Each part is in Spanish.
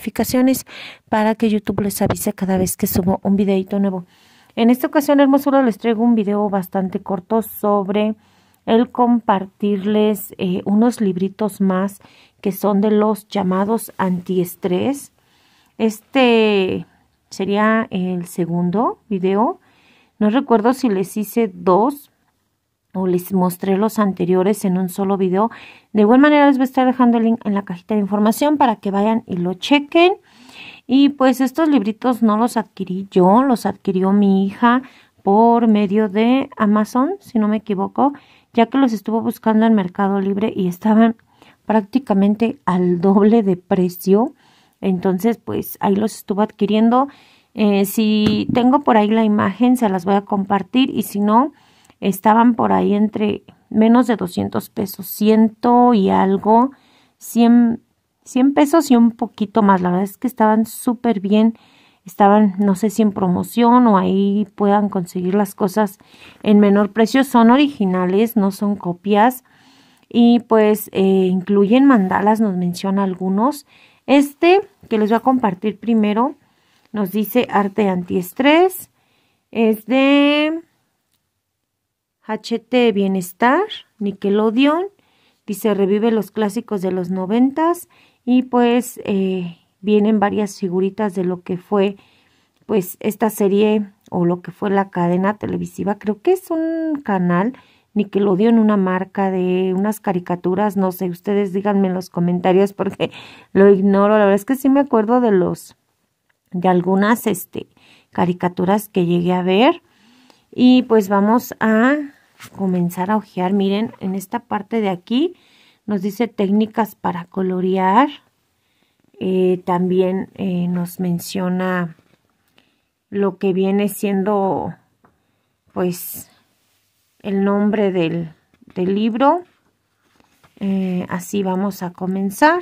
notificaciones para que YouTube les avise cada vez que subo un videito nuevo. En esta ocasión, hermosura, les traigo un video bastante corto sobre el compartirles eh, unos libritos más que son de los llamados antiestrés. Este sería el segundo video. No recuerdo si les hice dos, o les mostré los anteriores en un solo video. De igual manera les voy a estar dejando el link en la cajita de información para que vayan y lo chequen. Y pues estos libritos no los adquirí yo, los adquirió mi hija por medio de Amazon, si no me equivoco, ya que los estuvo buscando en Mercado Libre y estaban prácticamente al doble de precio. Entonces, pues ahí los estuvo adquiriendo. Eh, si tengo por ahí la imagen, se las voy a compartir y si no, estaban por ahí entre menos de 200 pesos, ciento y algo, 100, pesos y un poquito más. La verdad es que estaban súper bien, estaban, no sé si en promoción o ahí puedan conseguir las cosas en menor precio. Son originales, no son copias y pues eh, incluyen mandalas, nos menciona algunos. Este que les voy a compartir primero nos dice arte antiestrés, es de HT Bienestar, Nickelodeon, dice revive los clásicos de los noventas y pues eh, vienen varias figuritas de lo que fue pues esta serie o lo que fue la cadena televisiva. Creo que es un canal Nickelodeon, una marca de unas caricaturas, no sé, ustedes díganme en los comentarios porque lo ignoro. La verdad es que sí me acuerdo de los de algunas este caricaturas que llegué a ver. Y pues vamos a comenzar a ojear. Miren, en esta parte de aquí nos dice técnicas para colorear. Eh, también eh, nos menciona lo que viene siendo pues el nombre del, libro. Eh, así vamos a comenzar.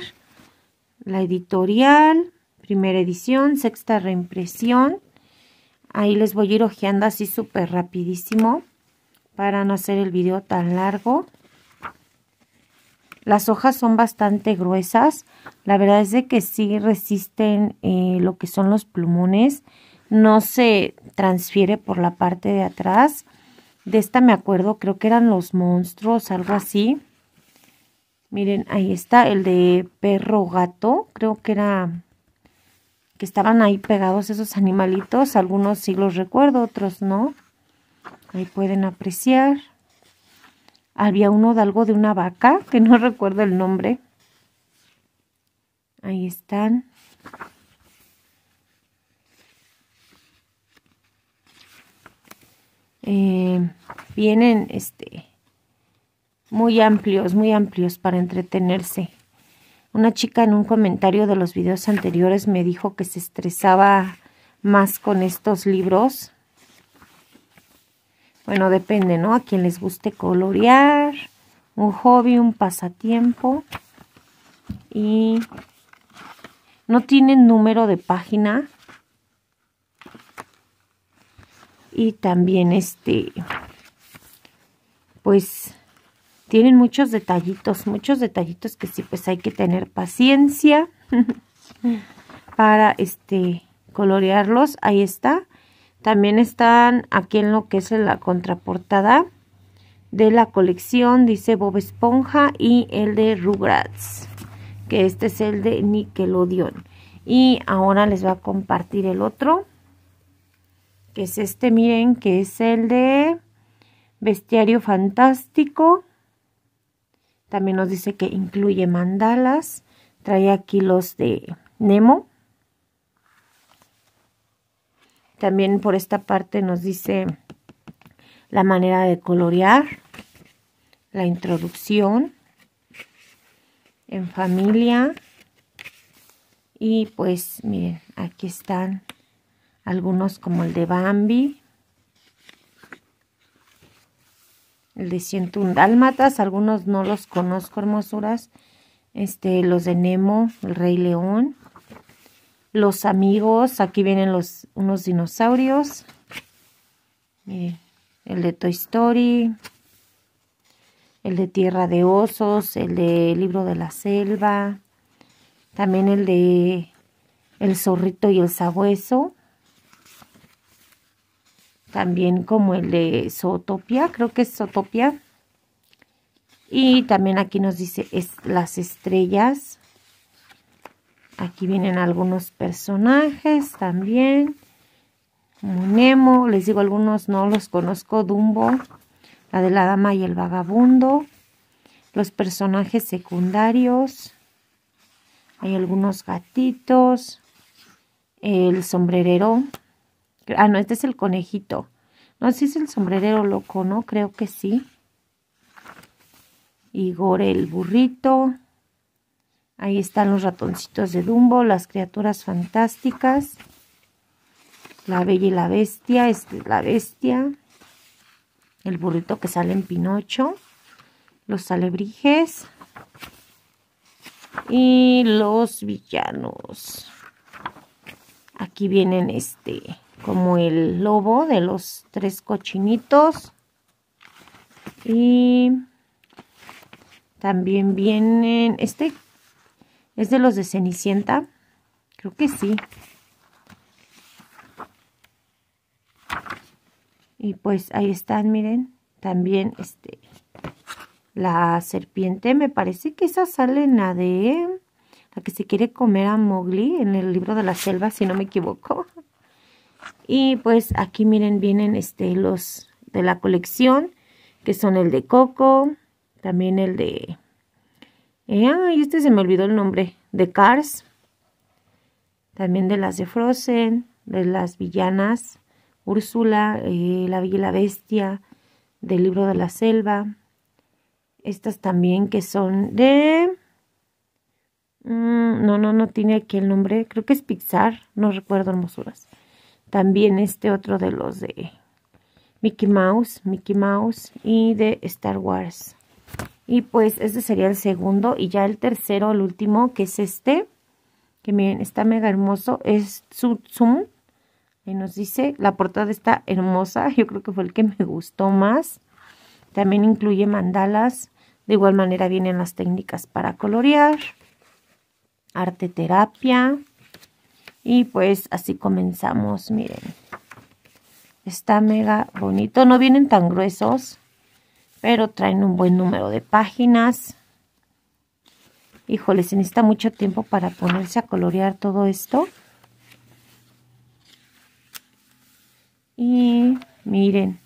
La editorial, primera edición, sexta reimpresión. Ahí les voy a ir ojeando así súper rapidísimo para no hacer el video tan largo. Las hojas son bastante gruesas. La verdad es de que sí resisten eh, lo que son los plumones. No se transfiere por la parte de atrás. De esta me acuerdo, creo que eran los monstruos, algo así. Miren, ahí está el de perro gato. Creo que era que estaban ahí pegados esos animalitos. Algunos sí los recuerdo, otros no. Ahí pueden apreciar. Había uno de algo de una vaca, que no recuerdo el nombre. Ahí están. Eh, vienen este, muy amplios, muy amplios para entretenerse. Una chica en un comentario de los videos anteriores me dijo que se estresaba más con estos libros bueno, depende, ¿no? A quien les guste colorear, un hobby, un pasatiempo. Y no tienen número de página. Y también este, pues tienen muchos detallitos, muchos detallitos que sí, pues hay que tener paciencia para este colorearlos. Ahí está. También están aquí en lo que es la contraportada de la colección, dice Bob Esponja y el de Rugrats, que este es el de Nickelodeon. Y ahora les voy a compartir el otro, que es este, miren, que es el de Bestiario Fantástico. También nos dice que incluye mandalas. Trae aquí los de Nemo. También por esta parte nos dice la manera de colorear, la introducción, en familia. Y pues miren, aquí están algunos como el de Bambi, el de 101 dálmatas, algunos no los conozco hermosuras, este, los de Nemo, el Rey León los amigos, aquí vienen los, unos dinosaurios, el de Toy Story, el de Tierra de Osos, el de Libro de la Selva, también el de El Zorrito y el Sabueso, también como el de Zootopia, creo que es Zootopia, y también aquí nos dice es, las estrellas, Aquí vienen algunos personajes también. Como Nemo, les digo algunos no los conozco, Dumbo, la de la dama y el vagabundo, los personajes secundarios, hay algunos gatitos, el sombrerero, ah no, este es el conejito, no, si es el sombrerero loco, ¿no? Creo que sí. Igor el burrito, Ahí están los ratoncitos de Dumbo, las criaturas fantásticas, la bella y la bestia, este es la bestia, el burrito que sale en Pinocho, los alebrijes y los villanos. Aquí vienen este, como el lobo de los tres cochinitos y también vienen, este ¿Es de los de Cenicienta? Creo que sí. Y pues ahí están, miren. También este la serpiente, me parece que esa sale en la de la que se quiere comer a Mowgli en el libro de la selva, si no me equivoco. Y pues aquí miren, vienen este los de la colección, que son el de Coco, también el de eh, y este se me olvidó el nombre. De Cars. También de las de Frozen. De las villanas. Úrsula, eh, La villa y la Bestia. Del libro de la selva. Estas también que son de... Mm, no, no, no tiene aquí el nombre. Creo que es Pixar. No recuerdo hermosuras. También este otro de los de Mickey Mouse, Mickey Mouse y de Star Wars. Y pues este sería el segundo y ya el tercero, el último, que es este, que miren, está mega hermoso, es Zoom. Y nos dice, la portada está hermosa, yo creo que fue el que me gustó más. También incluye mandalas, de igual manera vienen las técnicas para colorear, arte terapia. Y pues así comenzamos, miren. Está mega bonito, no vienen tan gruesos pero traen un buen número de páginas. Híjole, se necesita mucho tiempo para ponerse a colorear todo esto. Y miren,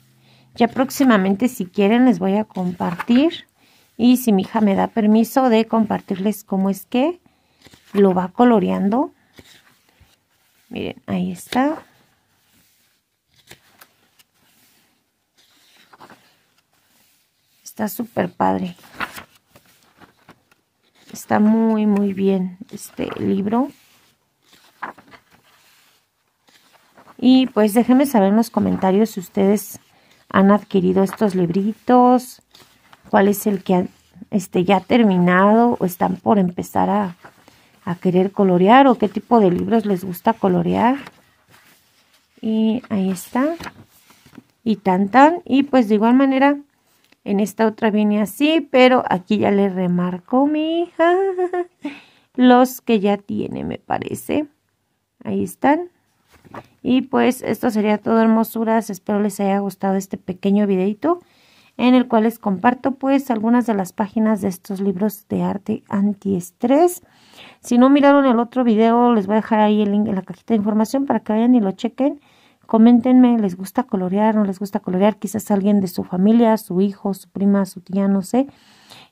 ya próximamente si quieren les voy a compartir y si mi hija me da permiso de compartirles cómo es que lo va coloreando. Miren, ahí está. Está súper padre. Está muy, muy bien este libro. Y pues déjenme saber en los comentarios si ustedes han adquirido estos libritos, cuál es el que este, ya ha terminado o están por empezar a, a querer colorear o qué tipo de libros les gusta colorear. Y ahí está. Y tan tan. Y pues de igual manera en esta otra viene así, pero aquí ya le remarco mi hija los que ya tiene, me parece. Ahí están. Y pues esto sería todo, hermosuras. Espero les haya gustado este pequeño videito en el cual les comparto pues algunas de las páginas de estos libros de arte antiestrés. Si no miraron el otro video, les voy a dejar ahí el link en la cajita de información para que vayan y lo chequen. Coméntenme, ¿les gusta colorear? ¿No les gusta colorear? Quizás alguien de su familia, su hijo, su prima, su tía, no sé.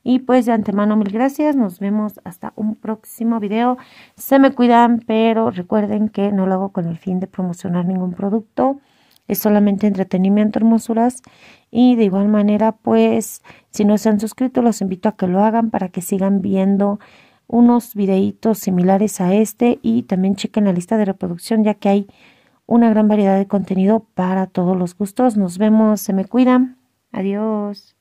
Y pues de antemano mil gracias, nos vemos hasta un próximo video. Se me cuidan, pero recuerden que no lo hago con el fin de promocionar ningún producto, es solamente entretenimiento, hermosuras. Y de igual manera, pues si no se han suscrito, los invito a que lo hagan para que sigan viendo unos videitos similares a este y también chequen la lista de reproducción ya que hay una gran variedad de contenido para todos los gustos. Nos vemos, se me cuidan. Adiós.